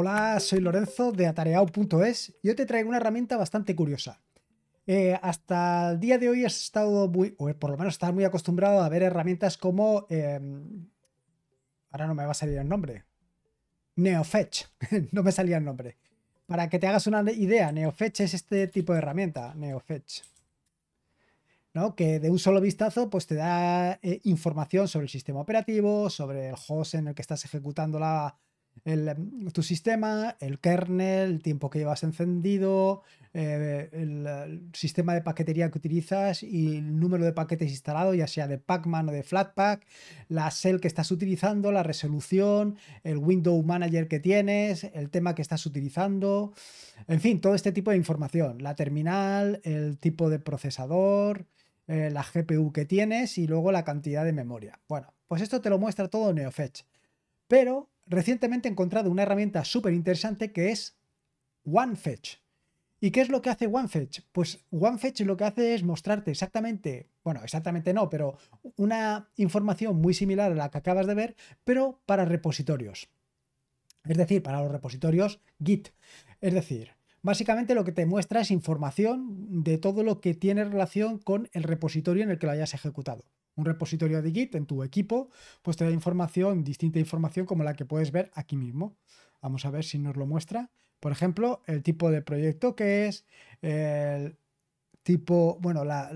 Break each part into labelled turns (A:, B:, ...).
A: Hola, soy Lorenzo de atareao.es y hoy te traigo una herramienta bastante curiosa. Eh, hasta el día de hoy has estado muy, o por lo menos estás muy acostumbrado a ver herramientas como... Em, ahora no me va a salir el nombre. NeoFetch. no me salía el nombre. Para que te hagas una idea, NeoFetch es este tipo de herramienta, NeoFetch. ¿no? Que de un solo vistazo pues te da eh, información sobre el sistema operativo, sobre el host en el que estás ejecutando la, Em, tu sistema, el kernel, el tiempo que llevas encendido, eh, el, sistema de paquetería que utilizas y el número de paquetes instalados, ya sea de Pacman o de Flatpak, la shell que estás utilizando, la resolución, el window manager que tienes, el tema que estás utilizando, en fin, todo este tipo de información, la terminal, el tipo de procesador, eh, la GPU que tienes y luego la cantidad de memoria. Bueno, pues esto te lo muestra todo NeoFetch. Pero recientemente he encontrado una herramienta súper interesante que es OneFetch. ¿Y qué es lo que hace OneFetch? Pues OneFetch lo que hace es mostrarte exactamente, bueno, exactamente no, pero una información muy similar a la que acabas de ver, pero para repositorios. Es decir, para los repositorios Git. Es decir, básicamente lo que te muestra es información de todo lo que tiene relación con el repositorio en el que lo hayas ejecutado un repositorio de Git en tu equipo, pues te da información, distinta información como la que puedes ver aquí mismo. Vamos a ver si nos lo muestra. Por ejemplo, el tipo de proyecto que es, el tipo, bueno, la,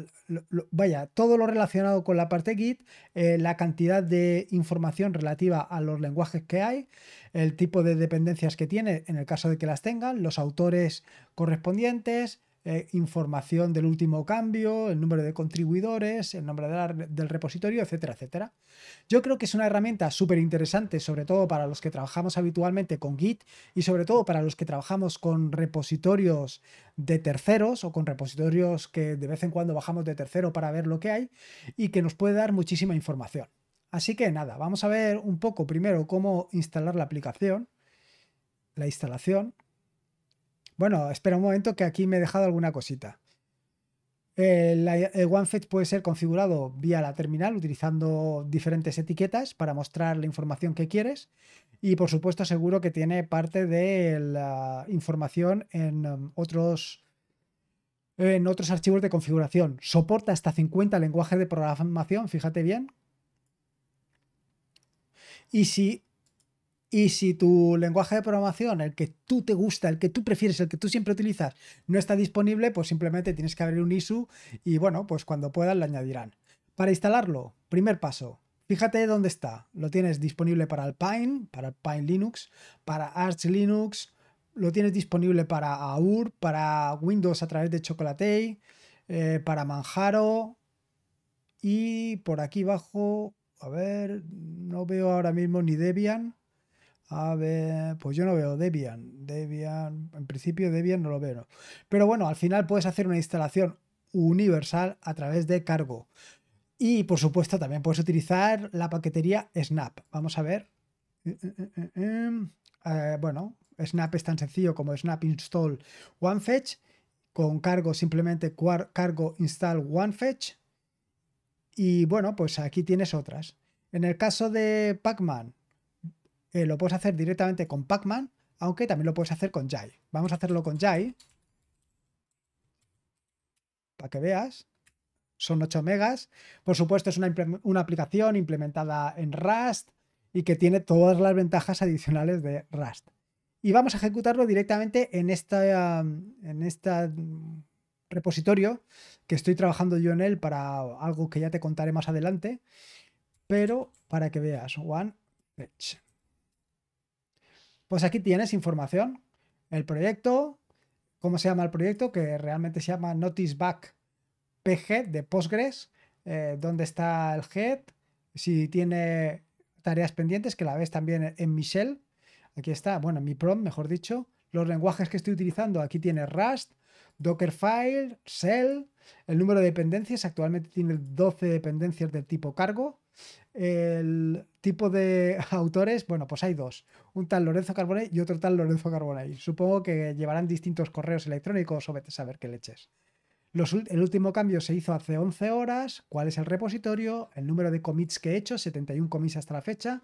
A: vaya, todo lo relacionado con la parte Git, eh, la cantidad de información relativa a los lenguajes que hay, el tipo de dependencias que tiene en el caso de que las tengan, los autores correspondientes, eh, información del último cambio, el número de contribuidores, el nombre del repositorio, etcétera, etcétera. Yo creo que es una herramienta súper interesante, sobre todo para los que trabajamos habitualmente con Git y sobre todo para los que trabajamos con repositorios de terceros o con repositorios que de vez en cuando bajamos de tercero para ver lo que hay y que nos puede dar muchísima información. Así que nada, vamos a ver un poco primero cómo instalar la aplicación, la instalación, bueno, espera un momento que aquí me he dejado alguna cosita. El, OneFetch puede ser configurado vía la terminal utilizando diferentes etiquetas para mostrar la información que quieres y por supuesto seguro que tiene parte de la información en um, otros en otros archivos de configuración. Soporta hasta 50 lenguajes de programación, fíjate bien. Y si y si tu lenguaje de programación, el que tú te gusta, el que tú prefieres, el que tú siempre utilizas, no está disponible, pues simplemente tienes que abrir un ISU y bueno, pues cuando puedan le añadirán. Para instalarlo, primer paso, fíjate dónde está. Lo tienes disponible para Alpine, para Alpine Linux, para Arch Linux, lo tienes disponible para AUR, para Windows a través de Chocolatey, eh, para Manjaro y por aquí abajo, a ver, no veo ahora mismo ni Debian. A ver, pues yo no veo Debian. Debian, en principio Debian no lo veo. Pero bueno, al final puedes hacer una instalación universal a través de cargo. Y por supuesto también puedes utilizar la paquetería Snap. Vamos a ver. Eh, bueno, Snap es tan sencillo como Snap install OneFetch. Con cargo simplemente cargo install OneFetch. Y bueno, pues aquí tienes otras. En el caso de Pacman, eh, lo puedes hacer directamente con Pacman, aunque también lo puedes hacer con Jai. Vamos a hacerlo con Jai. Para que veas. Son 8 megas. Por supuesto, es una, aplicación implementada en Rust y que tiene todas las ventajas adicionales de Rust. Y vamos a ejecutarlo directamente en este en repositorio que estoy trabajando yo en él para algo que ya te contaré más adelante, pero para que veas, one fetch. Pues aquí tienes información, el proyecto, cómo se llama el proyecto, que realmente se llama Notice Back PG de Postgres, eh, dónde está el head, si tiene tareas pendientes, que la ves también en mi shell. Aquí está, bueno, mi prompt, mejor dicho. Los lenguajes que estoy utilizando, aquí tiene Rust, Dockerfile, Shell, el número de dependencias, actualmente tiene 12 dependencias del tipo cargo, el tipo de autores, bueno, pues hay dos, un tal Lorenzo Carbonell y otro tal Lorenzo Carbonell. Supongo que llevarán distintos correos electrónicos o vete a saber qué leches. el último cambio se hizo hace 11 horas, cuál es el repositorio, el número de commits que he hecho, 71 commits hasta la fecha,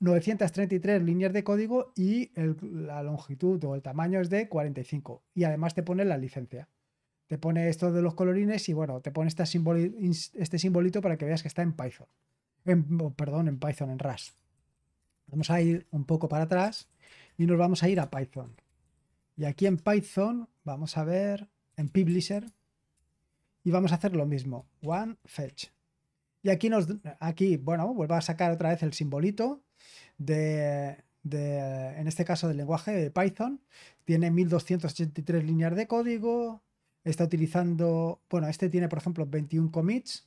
A: 933 líneas de código y la longitud o el tamaño es de 45. Y además te pone la licencia. Te pone esto de los colorines y bueno, te pone este simbolito para que veas que está en Python perdón, en Python, en Rust. Vamos a ir un poco para atrás y nos vamos a ir a Python. Y aquí en Python vamos a ver en Publisher y vamos a hacer lo mismo, one fetch. Y aquí nos aquí, bueno, vuelvo pues a sacar otra vez el simbolito de, de en este caso del lenguaje de Python, tiene 1283 líneas de código, está utilizando, bueno, este tiene por ejemplo 21 commits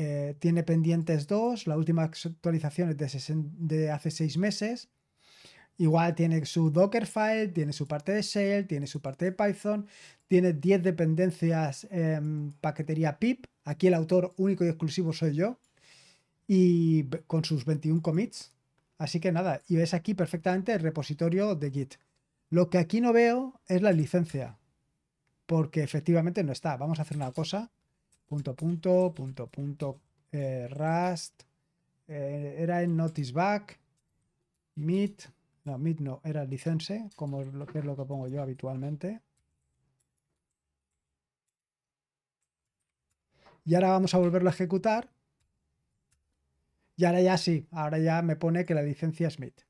A: eh, tiene pendientes dos la última actualización es de, de, hace seis meses. Igual tiene su Dockerfile, tiene su parte de Shell, tiene su parte de Python, tiene 10 dependencias en em, paquetería pip. Aquí el autor único y exclusivo soy yo. Y con sus 21 commits. Así que nada, y ves aquí perfectamente el repositorio de Git. Lo que aquí no veo es la licencia, porque efectivamente no está. Vamos a hacer una cosa punto, punto, punto, punto, eh, Rust, eh, era el Notice Back, Meet, no, Meet no, era License, como lo que es lo que pongo yo habitualmente. Y ahora vamos a volverlo a ejecutar. Y ahora ya sí, ahora ya me pone que la licencia es Meet.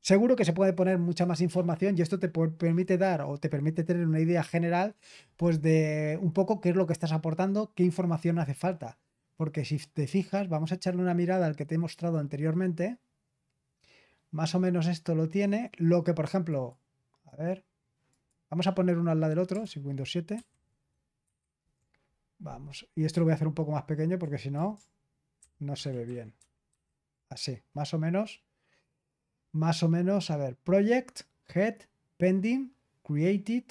A: Seguro que se puede poner mucha más información y esto te permite dar o te permite tener una idea general pues de un poco qué es lo que estás aportando, qué información hace falta. Porque si te fijas, vamos a echarle una mirada al que te he mostrado anteriormente. Más o menos esto lo tiene. Lo que, por ejemplo, a ver, vamos a poner uno al lado del otro, si Windows 7. Vamos, y esto lo voy a hacer un poco más pequeño porque si no, no se ve bien. Así, más o menos más o menos, a ver, project, head, pending, created.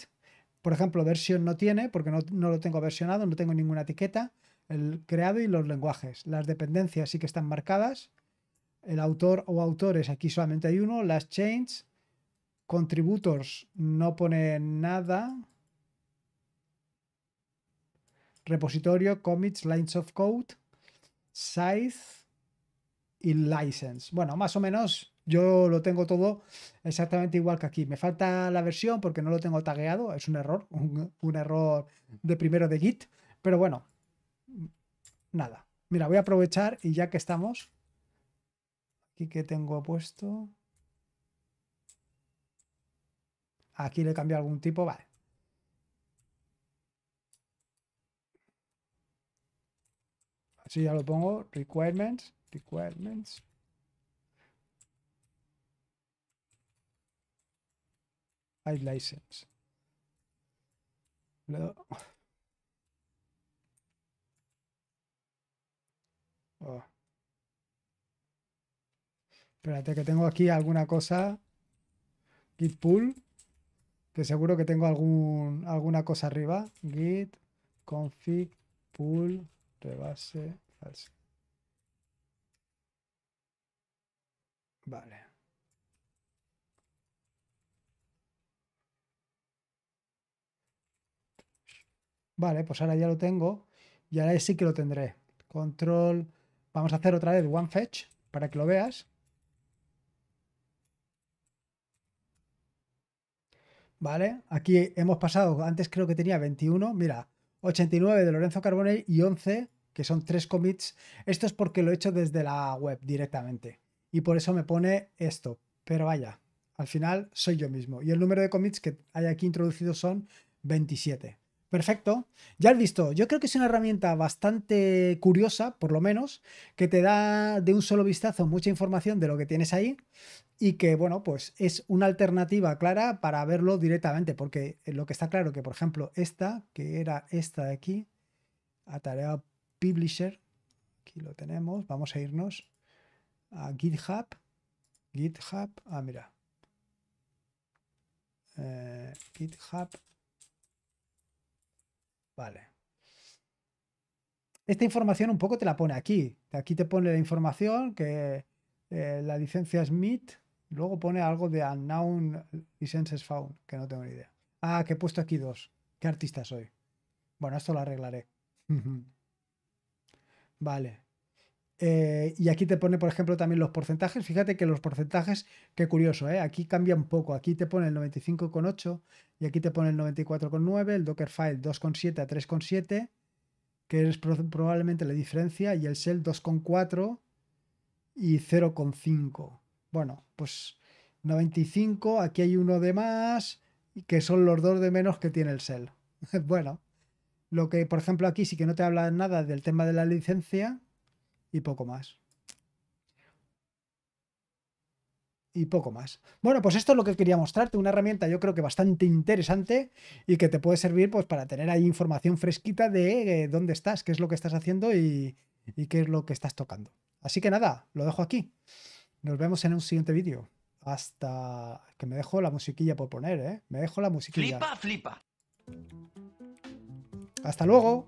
A: Por ejemplo, versión no tiene porque no, lo tengo versionado, no tengo ninguna etiqueta. El creado y los lenguajes. Las dependencias sí que están marcadas. El autor o autores, aquí solamente hay uno. Las chains, contributors, no pone nada. Repositorio, commits, lines of code, size y license. Bueno, más o menos yo lo tengo todo exactamente igual que aquí. Me falta la versión porque no lo tengo tagueado. Es un error, un, error de primero de Git. Pero bueno, nada. Mira, voy a aprovechar y ya que estamos, aquí que tengo puesto. Aquí le cambio algún tipo, vale. Así ya lo pongo, requirements, requirements. license. Oh. Espérate que tengo aquí alguna cosa. Git pull. Que seguro que tengo algún, alguna cosa arriba. Git config pull rebase false. Vale. Vale, pues ahora ya lo tengo y ahora sí que lo tendré. Control, vamos a hacer otra vez one fetch para que lo veas. Vale, aquí hemos pasado, antes creo que tenía 21, mira, 89 de Lorenzo Carbonell y 11, que son 3 commits. Esto es porque lo he hecho desde la web directamente y por eso me pone esto, pero vaya, al final soy yo mismo. Y el número de commits que hay aquí introducido son 27. Perfecto. Ya has visto, yo creo que es una herramienta bastante curiosa, por lo menos, que te da de un solo vistazo mucha información de lo que tienes ahí y que, bueno, pues es una alternativa clara para verlo directamente, porque lo que está claro que, por ejemplo, esta, que era esta de aquí, tarea Publisher, aquí lo tenemos, vamos a irnos a GitHub, GitHub, ah, mira, eh, GitHub Vale. Esta información un poco te la pone aquí. Aquí te pone la información que eh, la licencia es Luego pone algo de Unknown Licenses Found, que no tengo ni idea. Ah, que he puesto aquí dos. ¿Qué artista soy? Bueno, esto lo arreglaré. vale. Eh, y aquí te pone, por ejemplo, también los porcentajes. Fíjate que los porcentajes, qué curioso, ¿eh? aquí cambia un poco. Aquí te pone el 95,8 y aquí te pone el 94,9, el Dockerfile 2,7 a 3,7, que es probablemente la diferencia, y el Shell 2,4 y 0,5. Bueno, pues 95, aquí hay uno de más, que son los dos de menos que tiene el Shell. bueno, lo que, por ejemplo, aquí sí que no te habla nada del tema de la licencia y poco más. y poco más. Bueno, pues esto es lo que quería mostrarte, una herramienta yo creo que bastante interesante y que te puede servir pues para tener ahí información fresquita de eh, dónde estás, qué es lo que estás haciendo y, y, qué es lo que estás tocando. Así que nada, lo dejo aquí. Nos vemos en un siguiente vídeo. Hasta que me dejo la musiquilla por poner, ¿eh? Me dejo la musiquilla. Flipa, flipa. Hasta luego.